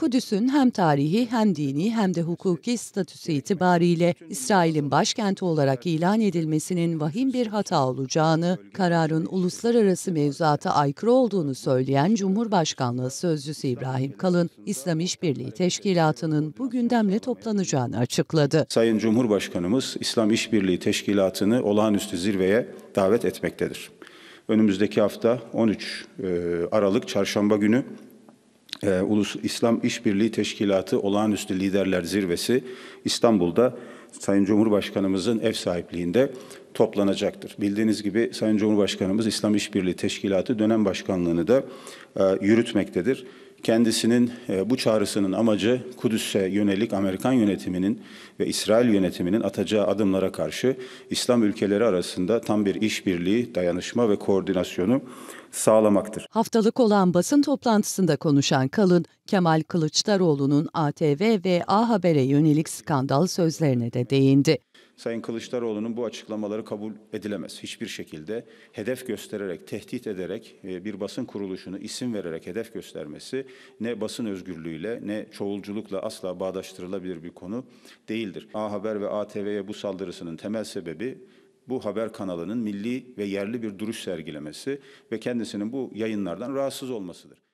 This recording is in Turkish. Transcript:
Kudüs'ün hem tarihi hem dini hem de hukuki statüsü itibariyle İsrail'in başkenti olarak ilan edilmesinin vahim bir hata olacağını, kararın uluslararası mevzuata aykırı olduğunu söyleyen Cumhurbaşkanlığı Sözcüsü İbrahim Kalın, İslam İşbirliği Teşkilatı'nın bu gündemle toplanacağını açıkladı. Sayın Cumhurbaşkanımız İslam İşbirliği Teşkilatı'nı olağanüstü zirveye davet etmektedir. Önümüzdeki hafta 13 e, Aralık Çarşamba günü e, Ulus İslam İşbirliği Teşkilatı Olağanüstü Liderler Zirvesi İstanbul'da Sayın Cumhurbaşkanımızın ev sahipliğinde toplanacaktır. Bildiğiniz gibi Sayın Cumhurbaşkanımız İslam İşbirliği Teşkilatı dönem başkanlığını da e, yürütmektedir. Kendisinin e, bu çağrısının amacı Kudüs'e yönelik Amerikan yönetiminin ve İsrail yönetiminin atacağı adımlara karşı İslam ülkeleri arasında tam bir işbirliği, dayanışma ve koordinasyonu sağlamaktır. Haftalık olan basın toplantısında konuşan Kalın, Kemal Kılıçdaroğlu'nun ATV ve A Haber'e yönelik skandal sözlerine de değindi. Sayın Kılıçdaroğlu'nun bu açıklamaları kabul edilemez. Hiçbir şekilde hedef göstererek, tehdit ederek e, bir basın kuruluşunu isim vererek hedef göstermesi ne basın özgürlüğüyle ne çoğulculukla asla bağdaştırılabilir bir konu değildir. A Haber ve ATV'ye bu saldırısının temel sebebi bu haber kanalının milli ve yerli bir duruş sergilemesi ve kendisinin bu yayınlardan rahatsız olmasıdır.